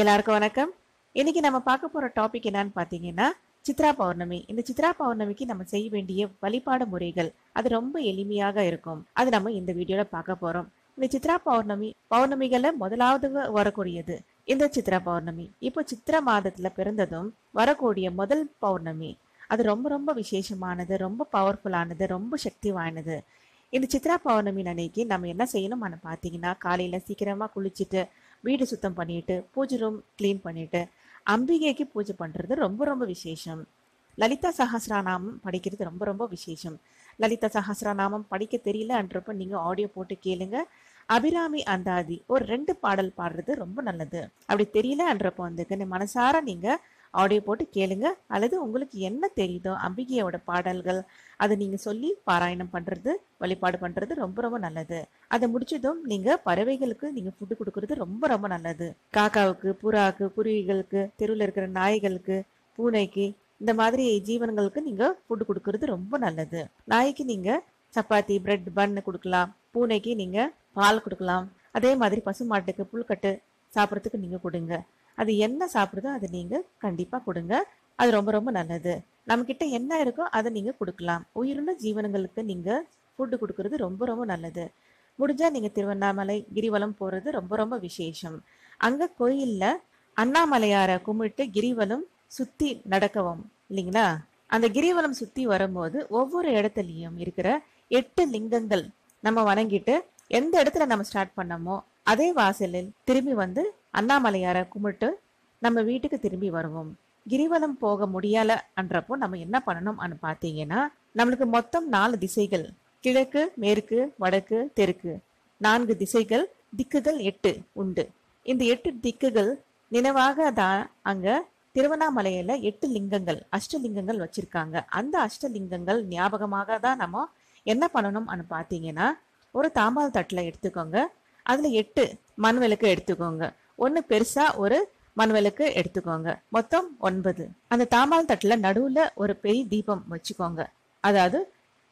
எல்லாருக்கும் வணக்கம் இன்னைக்கு நம்ம பார்க்க போற டாபிக் என்னன்னு பார்த்தீங்கன்னா சித்ரா பௌர்ணமி இந்த சித்ரா பௌர்ணமிக்கு நம்ம செய்ய வேண்டிய வழிபாடு முறைகள் அது ரொம்ப எளிமையாக இருக்கும் அது நம்ம இந்த வீடியோல பார்க்க போறோம் இந்த சித்ரா பௌர்ணமி பௌர்ணமிகள முதலாவது வரக்கூடியது இந்த சித்ரா பௌர்ணமி இப்போ சித்ரா மாதத்துல பிறந்ததும் வரக்கூடிய முதல் பௌர்ணமி அது ரொம்ப ரொம்ப விசேஷமானது ரொம்ப பவர்ஃபுல்லானது ரொம்ப சக்தி வாய்ந்தது இந்த சித்ரா பௌர்ணமி அன்னைக்கு நம்ம என்ன செய்யணும் பார்த்தீங்கன்னா காலையில சீக்கிரமா குளிச்சுட்டு வீடு சுத்தம் பண்ணிட்டு பூஜை ரூம் க்ளீன் பண்ணிட்டு அம்பிகைக்கு பூஜை பண்ணுறது ரொம்ப ரொம்ப விசேஷம் லலிதா சஹசிரநாமம் படிக்கிறது ரொம்ப ரொம்ப விசேஷம் லலிதா சஹசிரநாமம் படிக்க தெரியலன்றப்ப நீங்கள் ஆடியோ போட்டு கேளுங்க அபிராமி அந்தாதி ஒரு ரெண்டு பாடல் பாடுறது ரொம்ப நல்லது அப்படி தெரியலன்றப்ப வந்து மனசார நீங்கள் ஆடியோ போட்டு கேளுங்க அல்லது உங்களுக்கு என்ன தெரியுதோ அம்பிகையோட பாடல்கள் அதை நீங்கள் சொல்லி பாராயணம் பண்ணுறது வழிபாடு பண்ணுறது ரொம்ப ரொம்ப நல்லது அதை முடிச்சதும் நீங்கள் பறவைகளுக்கு நீங்கள் ஃபுட்டு கொடுக்கறது ரொம்ப ரொம்ப நல்லது காக்காவுக்கு புறாவுக்கு குருவிகளுக்கு தெருவில் இருக்கிற நாய்களுக்கு பூனைக்கு இந்த மாதிரி ஜீவன்களுக்கு நீங்கள் ஃபுட்டு கொடுக்கறது ரொம்ப நல்லது நாய்க்கு நீங்கள் சப்பாத்தி பிரெட் பன்னு கொடுக்கலாம் பூனைக்கு நீங்கள் பால் கொடுக்கலாம் அதே மாதிரி பசுமாட்டுக்கு புல்கட்டு சாப்பிட்றதுக்கு நீங்கள் கொடுங்க அது என்ன சாப்பிடுதோ அதை நீங்கள் கண்டிப்பாக கொடுங்க அது ரொம்ப ரொம்ப நல்லது நம்மக்கிட்ட என்ன இருக்கோ அதை நீங்கள் கொடுக்கலாம் உயிருள்ள ஜீவனங்களுக்கு நீங்கள் ஃபுட்டு கொடுக்கறது ரொம்ப ரொம்ப நல்லது முடிஞ்சால் நீங்கள் திருவண்ணாமலை கிரிவலம் போகிறது ரொம்ப ரொம்ப விசேஷம் அங்கே கோயிலில் அண்ணாமலையாரை கும்பிட்டு கிரிவலம் சுற்றி நடக்கவும் இல்லைங்களா அந்த கிரிவலம் சுற்றி வரும்போது ஒவ்வொரு இடத்துலையும் இருக்கிற எட்டு லிங்கங்கள் நம்ம வணங்கிட்டு எந்த இடத்துல நம்ம ஸ்டார்ட் பண்ணமோ அதே வாசலில் திரும்பி வந்து அண்ணாமலையாரை கும்பிட்டு நம்ம வீட்டுக்கு திரும்பி வருவோம் கிரிவலம் போக முடியல நம்ம என்ன பண்ணணும்னு பார்த்தீங்கன்னா நம்மளுக்கு மொத்தம் நாலு திசைகள் கிழக்கு மேற்கு வடக்கு தெற்கு நான்கு திசைகள் திக்குகள் எட்டு உண்டு இந்த எட்டு திக்குகள் நினைவாக தான் அங்க திருவண்ணாமலையில எட்டு லிங்கங்கள் அஷ்டலிங்கங்கள் வச்சிருக்காங்க அந்த அஷ்டலிங்கங்கள் ஞாபகமாக தான் நம்ம என்ன பண்ணணும்னு பார்த்தீங்கன்னா ஒரு தாம்பால் தட்டில் எடுத்துக்கோங்க அதில் எட்டு மண்விளக்கு எடுத்துக்கோங்க ஒன்று பெருசாக ஒரு மண்விளக்கு எடுத்துக்கோங்க மொத்தம் ஒன்பது அந்த தாமால் தட்டில் நடுவில் ஒரு பெரிய தீபம் வச்சுக்கோங்க அதாவது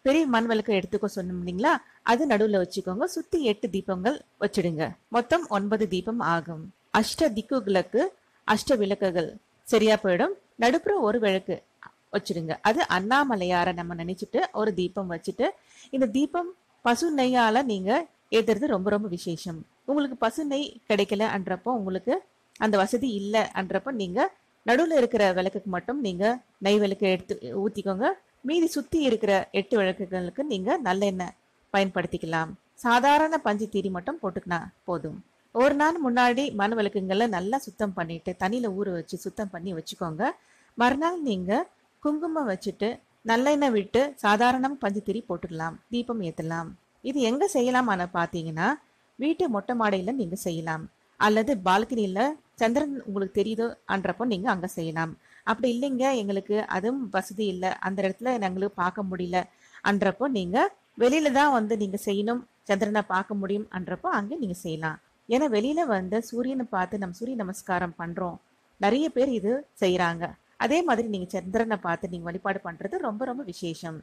பெரிய மண் விளக்கு எடுத்துக்க சொன்னோம் இல்லைங்களா அது நடுவில் வச்சுக்கோங்க சுற்றி எட்டு தீபங்கள் வச்சிடுங்க மொத்தம் ஒன்பது தீபம் ஆகும் அஷ்ட திக்குகளுக்கு அஷ்ட விளக்குகள் சரியா போயிடும் நடுப்புற ஒரு விளக்கு வச்சிடுங்க அது அண்ணாமலையார நம்ம நினைச்சிட்டு ஒரு தீபம் வச்சுட்டு இந்த தீபம் பசு நெய்யால நீங்க ஏற்றுறது ரொம்ப ரொம்ப விசேஷம் உங்களுக்கு பசு நெய் கிடைக்கல அன்றப்போ உங்களுக்கு அந்த வசதி இல்லை அன்றப்போ நீங்கள் நடுவில் இருக்கிற விளக்குக்கு மட்டும் நீங்கள் நெய் விளக்கு எடுத்து ஊற்றிக்கோங்க மீதி சுற்றி இருக்கிற எட்டு விளக்குகளுக்கு நீங்கள் நல்லெண்ணெய் பயன்படுத்திக்கலாம் சாதாரண பஞ்சு தீரி மட்டும் போட்டுக்கினா போதும் ஒரு நாள் முன்னாடி மண் விளக்குங்களை நல்லா சுத்தம் பண்ணிட்டு தண்ணியில் ஊற வச்சு சுத்தம் பண்ணி வச்சுக்கோங்க மறுநாள் நீங்கள் குங்குமம் வச்சுட்டு நல்லெண்ணெய் விட்டு சாதாரணமாக பஞ்சு தீரி போட்டுக்கலாம் தீபம் ஏற்றலாம் இது எங்கே செய்யலாமான்னு பார்த்தீங்கன்னா வீட்டு மொட்டை மாடையில் நீங்கள் செய்யலாம் அல்லது பால்கனியில் சந்திரன் உங்களுக்கு தெரியுதோ அன்றப்போ நீங்கள் அங்கே செய்யலாம் அப்படி இல்லைங்க எங்களுக்கு அதுவும் வசதி இல்லை அந்த இடத்துல நாங்களும் பார்க்க முடியல அன்றப்போ நீங்கள் வெளியில தான் வந்து நீங்கள் செய்யணும் சந்திரனை பார்க்க முடியும் அன்றப்போ அங்கே நீங்கள் செய்யலாம் ஏன்னா வெளியில வந்து சூரியனை பார்த்து நம்ம சூரிய நமஸ்காரம் பண்ணுறோம் நிறைய பேர் இது செய்கிறாங்க அதே மாதிரி நீங்கள் சந்திரனை பார்த்து நீங்கள் வழிபாடு பண்ணுறது ரொம்ப ரொம்ப விசேஷம்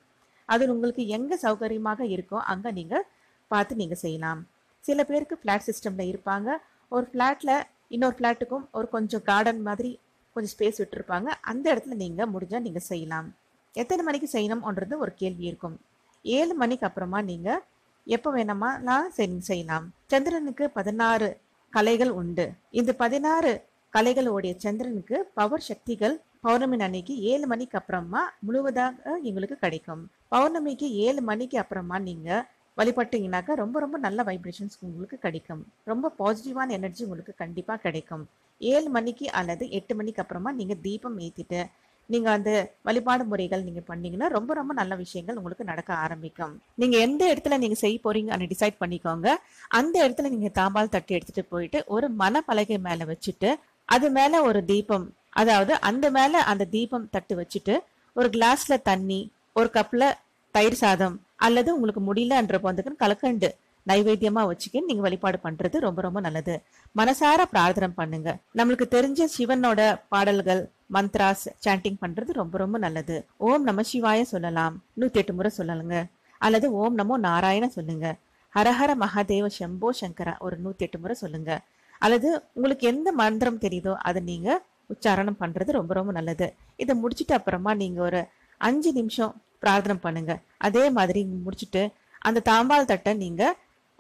அது உங்களுக்கு எங்கே சௌகரியமாக இருக்கோ அங்கே நீங்கள் பார்த்து நீங்கள் செய்யலாம் சில பேருக்கு ஃப்ளாட் சிஸ்டமில் இருப்பாங்க ஒரு ஃப்ளாட்டில் இன்னொரு ஃப்ளாட்டுக்கும் ஒரு கொஞ்சம் கார்டன் மாதிரி கொஞ்சம் ஸ்பேஸ் விட்டுருப்பாங்க அந்த இடத்துல நீங்கள் முடிஞ்சால் நீங்கள் செய்யலாம் எத்தனை மணிக்கு செய்யணும்ன்றது ஒரு கேள்வி இருக்கும் ஏழு மணிக்கு அப்புறமா நீங்கள் எப்போ வேணுமாலாம் செய்யலாம் சந்திரனுக்கு பதினாறு கலைகள் உண்டு இந்த பதினாறு கலைகளோடைய சந்திரனுக்கு பவர் சக்திகள் பௌர்ணமி அன்னைக்கு ஏழு மணிக்கு அப்புறமா முழுவதாக எங்களுக்கு கிடைக்கும் பௌர்ணமிக்கு ஏழு மணிக்கு அப்புறமா நீங்கள் வழிபட்டீங்கனாக்கா ரொம்ப ரொம்ப நல்ல வைப்ரேஷன்ஸ் உங்களுக்கு கிடைக்கும் ரொம்ப பாசிட்டிவான எனர்ஜி உங்களுக்கு கண்டிப்பாக கிடைக்கும் ஏழு மணிக்கு அல்லது எட்டு மணிக்கு அப்புறமா நீங்கள் தீபம் ஏற்றிட்டு நீங்கள் அந்த வழிபாடு முறைகள் நீங்கள் பண்ணீங்கன்னா ரொம்ப ரொம்ப நல்ல விஷயங்கள் உங்களுக்கு நடக்க ஆரம்பிக்கும் நீங்கள் எந்த இடத்துல நீங்கள் செய்ய போறீங்கன்னு டிசைட் பண்ணிக்கோங்க அந்த இடத்துல நீங்கள் தாம்பால் தட்டி எடுத்துட்டு போயிட்டு ஒரு மனப்பலகை மேலே வச்சுட்டு அது மேலே ஒரு தீபம் அதாவது அந்த மேலே அந்த தீபம் தட்டு வச்சுட்டு ஒரு கிளாஸில் தண்ணி ஒரு கப்பில் தயிர் சாதம் அல்லது உங்களுக்கு முடியல என்றப்போ கலக்கண்டு நைவேத்தியமா வச்சுக்கின்னு நீங்க வழிபாடு பண்றது ரொம்ப ரொம்ப நல்லது மனசார பிரார்த்தனை பண்ணுங்க நம்மளுக்கு தெரிஞ்ச சிவனோட பாடல்கள் மந்த்ராஸ் சாண்டிங் பண்றது ரொம்ப ரொம்ப நல்லது ஓம் நம சிவாய சொல்லலாம் நூத்தி எட்டு முறை சொல்லலுங்க அல்லது ஓம் நமோ நாராயண சொல்லுங்க ஹரஹர மகாதேவ செம்போ சங்கரா ஒரு நூத்தி எட்டு முறை சொல்லுங்க அல்லது உங்களுக்கு எந்த மந்திரம் தெரியுதோ அதை நீங்க உச்சாரணம் பண்றது ரொம்ப ரொம்ப நல்லது இதை முடிச்சிட்டு அப்புறமா நீங்க ஒரு அஞ்சு நிமிஷம் பிரார்த்தனை பண்ணுங்க அதே மாதிரி முடிச்சுட்டு அந்த தாம்பால் தட்டை நீங்க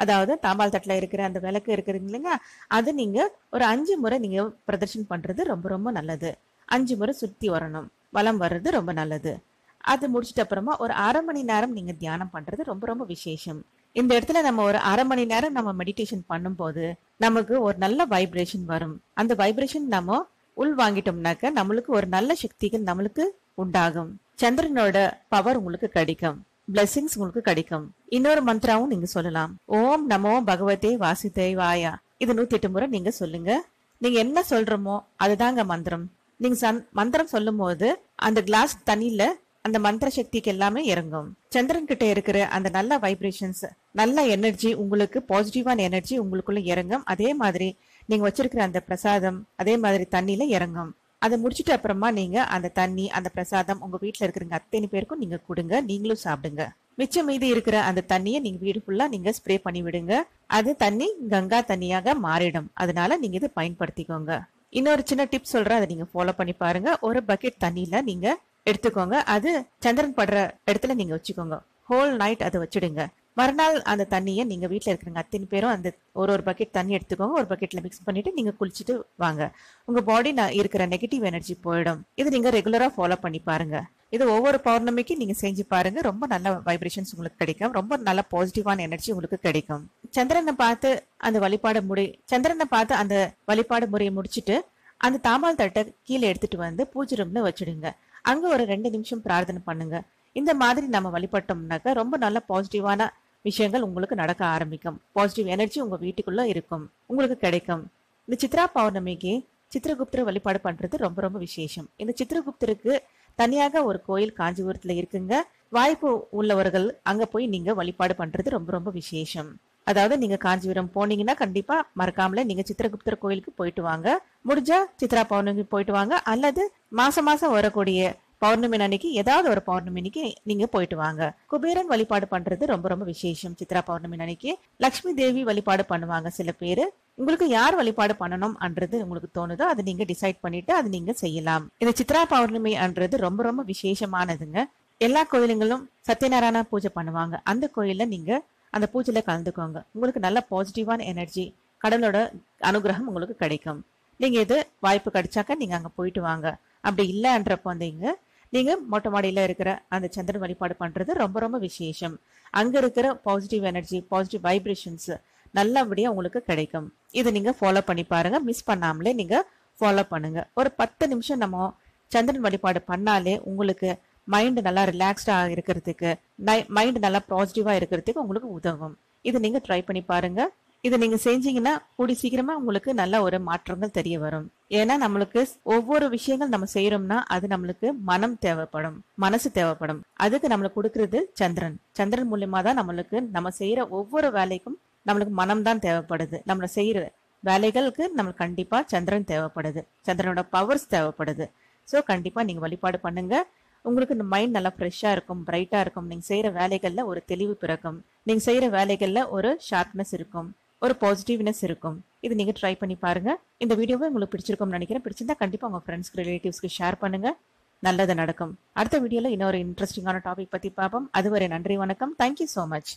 அதாவது தாம்பால் தட்டில் இருக்கிற அந்த விளக்கு இருக்கிறீங்க இல்லைங்க அது நீங்க ஒரு அஞ்சு முறை நீங்க பிரதர்ஷன் பண்றது ரொம்ப ரொம்ப நல்லது அஞ்சு முறை சுத்தி வரணும் வளம் வர்றது ரொம்ப நல்லது அது முடிச்சிட்ட அப்புறமா ஒரு அரை மணி நேரம் நீங்க தியானம் பண்றது ரொம்ப ரொம்ப விசேஷம் இந்த இடத்துல நம்ம ஒரு அரை மணி நேரம் நம்ம மெடிடேஷன் பண்ணும்போது நமக்கு ஒரு நல்ல வைப்ரேஷன் வரும் அந்த வைப்ரேஷன் நம்ம உள் வாங்கிட்டோம்னாக்க நம்மளுக்கு ஒரு நல்ல சக்திகள் நம்மளுக்கு உண்டாகும் சந்திரனோட பவர் உங்களுக்கு கிடைக்கும் பிளெஸிங்ஸ் உங்களுக்கு கிடைக்கும் இன்னொரு மந்திராவும் நீங்க சொல்லலாம் ஓம் நமோ பகவதே வாசித்தே வாயா இது நூத்தி எட்டு முறை நீங்க சொல்லுங்க நீங்க என்ன சொல்றமோ அதுதாங்க மந்திரம் நீங்க மந்திரம் சொல்லும் போது அந்த கிளாஸ் தண்ணியில அந்த மந்திர சக்திக்கு எல்லாமே இறங்கும் சந்திரன் கிட்ட இருக்கிற அந்த நல்ல வைப்ரேஷன்ஸ் நல்ல எனர்ஜி உங்களுக்கு பாசிட்டிவான எனர்ஜி உங்களுக்குள்ள இறங்கும் அதே மாதிரி நீங்க வச்சிருக்கிற அந்த பிரசாதம் அதே மாதிரி தண்ணியில இறங்கும் அதை முடிச்சுட்டு அப்புறமா நீங்க அந்த தண்ணி அந்த பிரசாதம் உங்க வீட்டில் இருக்கிறவங்க அத்தனை பேருக்கும் நீங்க கொடுங்க நீங்களும் சாப்பிடுங்க மிச்சம் மீதி இருக்கிற அந்த தண்ணியை நீங்க வீடு ஃபுல்லா நீங்க ஸ்ப்ரே பண்ணி விடுங்க அது தண்ணி கங்கா தண்ணியாக மாறிடும் அதனால நீங்க இதை பயன்படுத்திக்கோங்க இன்னொரு சின்ன டிப்ஸ் சொல்றேன் அதை நீங்க ஃபாலோ பண்ணி பாருங்க ஒரு பக்கெட் தண்ணியில நீங்க எடுத்துக்கோங்க அது சந்திரன் படுற இடத்துல நீங்க வச்சுக்கோங்க ஹோல் நைட் அதை வச்சுடுங்க மறுநாள் அந்த தண்ணியை நீங்கள் வீட்டில் இருக்கிறங்க அத்தனை பேரும் அந்த ஒரு ஒரு பக்கெட் தண்ணி எடுத்துக்கோங்க ஒரு பக்கெட்டில் மிக்ஸ் பண்ணிவிட்டு நீங்கள் குளிச்சுட்டு வாங்க உங்கள் பாடி நான் இருக்கிற நெகட்டிவ் எனர்ஜி போயிடும் இது நீங்கள் ரெகுலராக ஃபாலோ பண்ணி பாருங்கள் இது ஒவ்வொரு பௌர்ணமிக்கு நீங்கள் செஞ்சு பாருங்க ரொம்ப நல்ல வைப்ரேஷன்ஸ் உங்களுக்கு கிடைக்கும் ரொம்ப நல்ல பாசிட்டிவான எனர்ஜி உங்களுக்கு கிடைக்கும் சந்திரனை பார்த்து அந்த வழிபாடு முடி சந்திரனை பார்த்து அந்த வழிபாடு முறையை முடிச்சுட்டு அந்த தாமல் தட்டை கீழே எடுத்துட்டு வந்து பூஜை ரூம்ல வச்சுடுங்க அங்கே ஒரு ரெண்டு நிமிஷம் பிரார்த்தனை பண்ணுங்க இந்த மாதிரி நம்ம வழிபட்டோம்னாக்க ரொம்ப நல்ல பாசிட்டிவான விஷயங்கள் உங்களுக்கு நடக்க ஆரம்பிக்கும் பாசிட்டிவ் எனர்ஜி உங்க வீட்டுக்குள்ள இருக்கும் உங்களுக்கு கிடைக்கும் இந்த சித்ரா பௌர்ணமிக்கு சித்திரகுப்தர் வழிபாடு பண்றது ரொம்ப ரொம்ப விசேஷம் இந்த சித்திரகுப்தருக்கு தனியாக ஒரு கோயில் காஞ்சிபுரத்துல இருக்குங்க வாய்ப்பு உள்ளவர்கள் அங்க போய் நீங்க வழிபாடு பண்றது ரொம்ப ரொம்ப விசேஷம் அதாவது நீங்க காஞ்சிபுரம் போனீங்கன்னா கண்டிப்பா மறக்காமல நீங்க சித்திரகுப்தர் கோயிலுக்கு போயிட்டு வாங்க முடிஞ்சா சித்ரா பௌர்ணமி போயிட்டு வாங்க அல்லது மாசம் மாசம் வரக்கூடிய பௌர்ணமி அன்னைக்கு ஏதாவது ஒரு பௌர்ணமி அன்னைக்கு நீங்க போயிட்டு வாங்க குபேரன் வழிபாடு பண்றது ரொம்ப ரொம்ப விசேஷம் சித்ரா பௌர்ணமி அன்னைக்கு லக்ஷ்மி தேவி வழிபாடு பண்ணுவாங்க சில பேரு உங்களுக்கு யார் வழிபாடு பண்ணணும் அன்றது உங்களுக்கு தோணுதோ அதை நீங்க டிசைட் பண்ணிட்டு அது நீங்க செய்யலாம் இந்த சித்ரா பௌர்ணமி அன்றது ரொம்ப ரொம்ப விசேஷமானதுங்க எல்லா கோயிலுங்களும் சத்யநாராயண பூஜை பண்ணுவாங்க அந்த கோயில நீங்க அந்த பூஜையில கலந்துக்கோங்க உங்களுக்கு நல்ல பாசிட்டிவான எனர்ஜி கடலோட அனுகிரகம் உங்களுக்கு கிடைக்கும் நீங்க இது வாய்ப்பு கிடைச்சாக்க நீங்க அங்க போயிட்டு வாங்க அப்படி இல்லைன்றப்போ வந்தீங்க நீங்கள் மொட்டை மாடியில் இருக்கிற அந்த சந்திரன் வழிபாடு பண்ணுறது ரொம்ப ரொம்ப விசேஷம் அங்கே இருக்கிற பாசிட்டிவ் எனர்ஜி பாசிட்டிவ் வைப்ரேஷன்ஸ் நல்லபடியாக உங்களுக்கு கிடைக்கும் இதை நீங்கள் ஃபாலோ பண்ணி பாருங்கள் மிஸ் பண்ணாமலே நீங்கள் ஃபாலோ பண்ணுங்கள் ஒரு பத்து நிமிஷம் நம்ம சந்திரன் வழிபாடு பண்ணாலே உங்களுக்கு மைண்டு நல்லா ரிலாக்ஸ்டாக இருக்கிறதுக்கு மைண்டு நல்லா பாசிட்டிவாக இருக்கிறதுக்கு உங்களுக்கு உதவும் இது நீங்கள் ட்ரை பண்ணி பாருங்கள் இதை நீங்க செஞ்சீங்கன்னா கூடி சீக்கிரமா உங்களுக்கு நல்ல ஒரு மாற்றங்கள் தெரிய வரும் ஏன்னா நம்மளுக்கு ஒவ்வொரு விஷயங்கள் நம்ம செய்யறோம்னா அது நம்மளுக்கு மனம் தேவைப்படும் மனசு தேவைப்படும் அதுக்கு நம்மளுக்கு கொடுக்கறது சந்திரன் சந்திரன் மூலியமா தான் நம்மளுக்கு நம்ம செய்யற ஒவ்வொரு வேலைக்கும் நம்மளுக்கு மனம் தான் தேவைப்படுது நம்மள செய்யற வேலைகளுக்கு நம்மளுக்கு கண்டிப்பா சந்திரன் தேவைப்படுது சந்திரனோட பவர்ஸ் தேவைப்படுது ஸோ கண்டிப்பா நீங்க வழிபாடு பண்ணுங்க உங்களுக்கு இந்த மைண்ட் நல்லா ஃப்ரெஷ்ஷாக இருக்கும் பிரைட்டாக இருக்கும் நீங்கள் செய்கிற வேலைகளில் ஒரு தெளிவு பிறக்கும் நீங்கள் செய்கிற வேலைகளில் ஒரு ஷார்ப்னஸ் இருக்கும் ஒரு பாசிட்டிவ்னஸ் இருக்கும் இது நீங்கள் ட்ரை பண்ணி பாருங்கள் இந்த வீடியோவை உங்களுக்கு பிடிச்சிருக்கோம்னு நினைக்கிறேன் பிடிச்சிருந்தா கண்டிப்பாக உங்கள் ஃப்ரெண்ட்ஸ்க்கு ரிலேட்டிவ்ஸ்க்கு ஷேர் பண்ணுங்கள் நல்லது நடக்கும் அடுத்த வீடியோவில் இன்னொரு இன்ட்ரெஸ்டிங்கான டாபிக் பற்றி பார்ப்போம் அதுவரை நன்றி வணக்கம் தேங்க்யூ ஸோ மச்